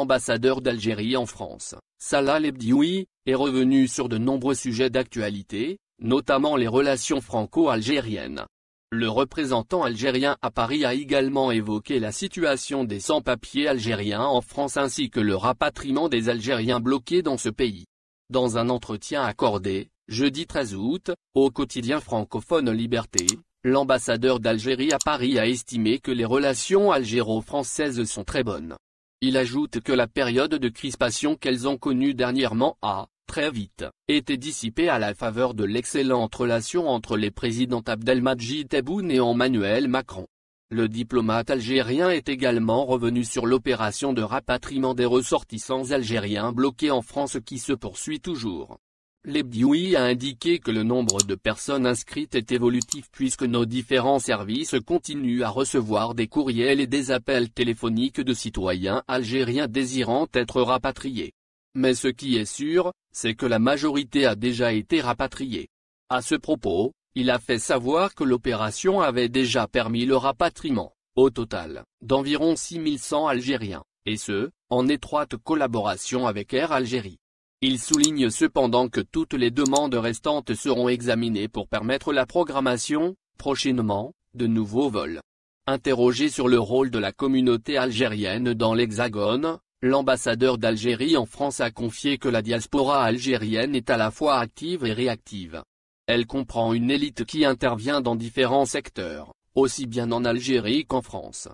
l'ambassadeur d'Algérie en France, Salah Lebdioui, est revenu sur de nombreux sujets d'actualité, notamment les relations franco-algériennes. Le représentant algérien à Paris a également évoqué la situation des sans-papiers algériens en France ainsi que le rapatriement des Algériens bloqués dans ce pays. Dans un entretien accordé, jeudi 13 août, au quotidien francophone Liberté, l'ambassadeur d'Algérie à Paris a estimé que les relations algéro-françaises sont très bonnes. Il ajoute que la période de crispation qu'elles ont connue dernièrement a, très vite, été dissipée à la faveur de l'excellente relation entre les présidents Abdelmadjid Tebboune et Emmanuel Macron. Le diplomate algérien est également revenu sur l'opération de rapatriement des ressortissants algériens bloqués en France qui se poursuit toujours. Lebdioui a indiqué que le nombre de personnes inscrites est évolutif puisque nos différents services continuent à recevoir des courriels et des appels téléphoniques de citoyens algériens désirant être rapatriés. Mais ce qui est sûr, c'est que la majorité a déjà été rapatriée. À ce propos, il a fait savoir que l'opération avait déjà permis le rapatriement, au total, d'environ 6100 Algériens, et ce, en étroite collaboration avec Air Algérie. Il souligne cependant que toutes les demandes restantes seront examinées pour permettre la programmation, prochainement, de nouveaux vols. Interrogé sur le rôle de la communauté algérienne dans l'Hexagone, l'ambassadeur d'Algérie en France a confié que la diaspora algérienne est à la fois active et réactive. Elle comprend une élite qui intervient dans différents secteurs, aussi bien en Algérie qu'en France.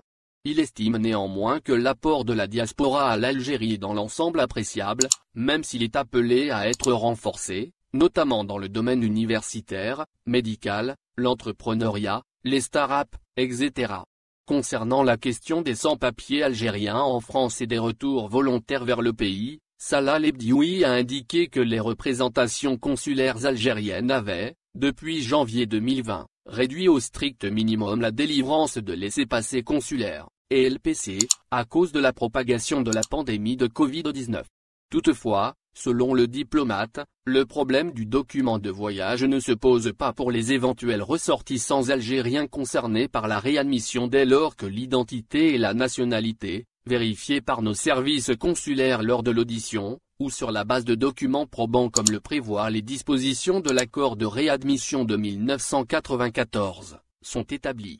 Il estime néanmoins que l'apport de la diaspora à l'Algérie est dans l'ensemble appréciable, même s'il est appelé à être renforcé, notamment dans le domaine universitaire, médical, l'entrepreneuriat, les start-up, etc. Concernant la question des sans-papiers algériens en France et des retours volontaires vers le pays, Salah Lebdioui a indiqué que les représentations consulaires algériennes avaient, depuis janvier 2020, réduit au strict minimum la délivrance de laissez-passer consulaires et LPC, à cause de la propagation de la pandémie de Covid-19. Toutefois, selon le diplomate, le problème du document de voyage ne se pose pas pour les éventuels ressortissants algériens concernés par la réadmission dès lors que l'identité et la nationalité, vérifiées par nos services consulaires lors de l'audition, ou sur la base de documents probants comme le prévoient les dispositions de l'accord de réadmission de 1994, sont établies.